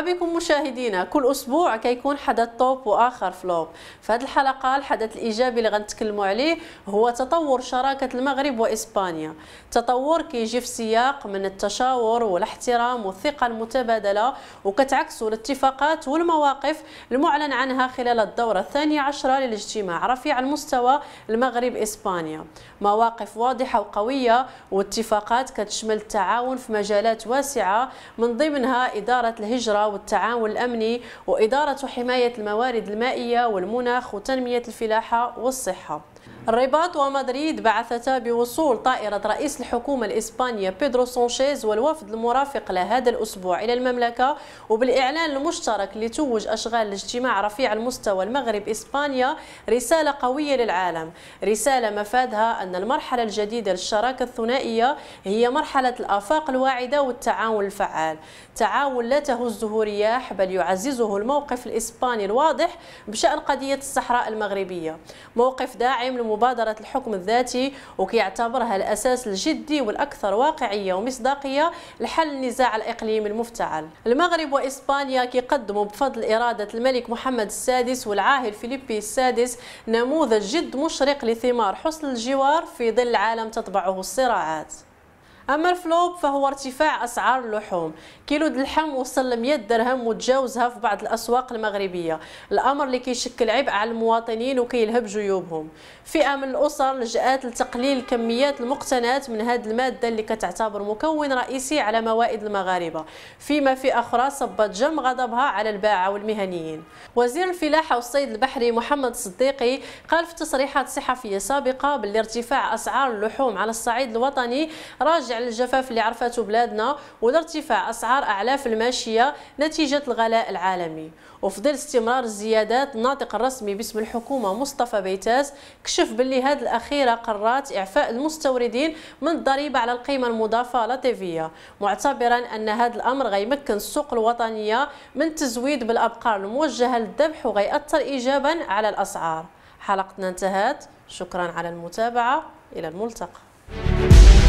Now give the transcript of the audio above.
بكم مشاهدينا كل اسبوع كيكون حدث توب واخر فلوب فهاد الحلقه الحدث الايجابي اللي غنتكلموا عليه هو تطور شراكه المغرب واسبانيا تطور كيجي في سياق من التشاور والاحترام والثقه المتبادله وكتعكسوا الاتفاقات والمواقف المعلن عنها خلال الدوره الثانيه عشرة للاجتماع رفيع المستوى المغرب اسبانيا مواقف واضحه وقويه واتفاقات كتشمل التعاون في مجالات واسعه من ضمنها اداره الهجره والتعاون الأمني وإدارة حماية الموارد المائية والمناخ وتنمية الفلاحة والصحة الرباط ومدريد بعثتا بوصول طائرة رئيس الحكومة الإسبانية بيدرو سانشيز والوفد المرافق لهذا الأسبوع إلى المملكة وبالإعلان المشترك لتوج أشغال الاجتماع رفيع المستوى المغرب إسبانيا رسالة قوية للعالم رسالة مفادها أن المرحلة الجديدة للشراكة الثنائية هي مرحلة الآفاق الواعدة والتعاون الفعال تعاون لا تهزه رياح بل يعززه الموقف الإسباني الواضح بشأن قضية الصحراء المغربية موقف داعم لمبادرة الحكم الذاتي وكيعتبرها الأساس الجدي والأكثر واقعية ومصداقية لحل النزاع الإقليمي المفتعل المغرب وإسبانيا كيقدموا بفضل إرادة الملك محمد السادس والعاهل فيليبي السادس نموذج جد مشرق لثمار حسن الجوار في ظل عالم تطبعه الصراعات اما الفلوب فهو ارتفاع اسعار اللحوم كيلو اللحم وصل ل 100 درهم وتجاوزها في بعض الاسواق المغربيه الامر اللي كيشكل عبء على المواطنين وكيلهب جيوبهم فئه من الاسر لجات لتقليل كميات المقتنات من هذه الماده اللي كتعتبر مكون رئيسي على موائد المغاربه فيما في اخرى صبت جم غضبها على الباعه والمهنيين وزير الفلاحه والصيد البحري محمد صديقي قال في تصريحات صحفيه سابقه بالارتفاع اسعار اللحوم على الصعيد الوطني راجع على الجفاف اللي عرفته بلادنا ولا ارتفاع اسعار اعلاف الماشيه نتيجه الغلاء العالمي وفي ظل استمرار الزيادات الناطق الرسمي باسم الحكومه مصطفى بيتاس كشف باللي هذه الاخيره قررت اعفاء المستوردين من الضريبه على القيمه المضافه لطيفيه معتبرا ان هذا الامر غيمكن السوق الوطنيه من التزويد بالابقار الموجهه للذبح وغيأثر ايجابا على الاسعار حلقتنا انتهت شكرا على المتابعه الى الملتقى